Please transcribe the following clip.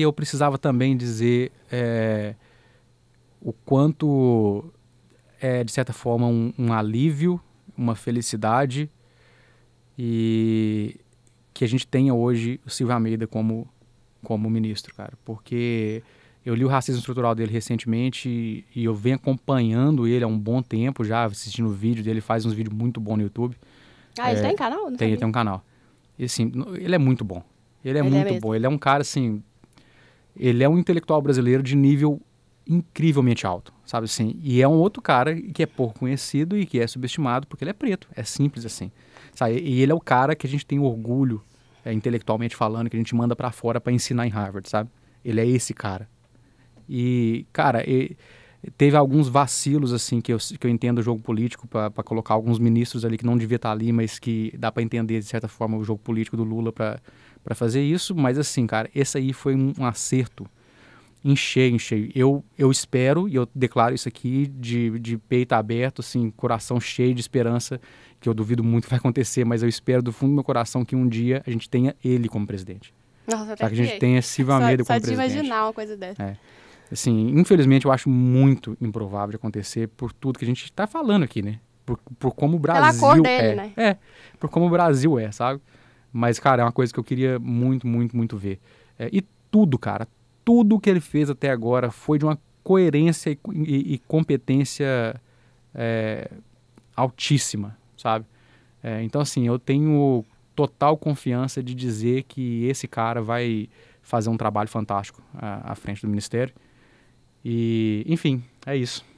E eu precisava também dizer é, o quanto é, de certa forma, um, um alívio, uma felicidade e que a gente tenha hoje o Silvio Almeida como, como ministro, cara. Porque eu li o Racismo Estrutural dele recentemente e, e, eu venho acompanhando ele há um bom tempo já, assistindo o vídeo dele, faz uns vídeos muito bons no YouTube. Ah, é, tem canal? tem, tem um canal. E assim, ele é muito bom. Ele é ele é muito é bom. Ele é um cara, assim, ele é um intelectual brasileiro de nível incrivelmente alto, sabe assim? E é um outro cara que é pouco conhecido e que é subestimado porque ele é preto, é simples assim. Sabe? E ele é o cara que a gente tem orgulho, é, intelectualmente falando, que a gente manda para fora para ensinar em Harvard, sabe? Ele é esse cara. E, cara, e, teve alguns vacilos, assim, que eu, que eu entendo o jogo político para colocar alguns ministros ali que não devia estar tá ali, mas que dá para entender, de certa forma, o jogo político do Lula para para fazer isso, mas assim, cara, esse aí foi um, um acerto em cheio, em cheio. Eu, eu espero, e eu declaro isso aqui de, de peito aberto, assim, coração cheio de esperança, que eu duvido muito que vai acontecer, mas eu espero do fundo do meu coração que um dia a gente tenha ele como presidente. Nossa, que a gente tenha Silva Medo como presidente. Só de imaginar uma coisa dessa. É. Assim, infelizmente eu acho muito improvável de acontecer por tudo que a gente está falando aqui, né? Por, por como o Brasil Pela cor dele, é. Né? É, por como o Brasil é, sabe? Mas, cara, é uma coisa que eu queria muito, muito, muito ver. É, e tudo, cara, tudo que ele fez até agora foi de uma coerência e, e, e competência é, altíssima, sabe? É, então, assim, eu tenho total confiança de dizer que esse cara vai fazer um trabalho fantástico à, à frente do Ministério. E, enfim, é isso.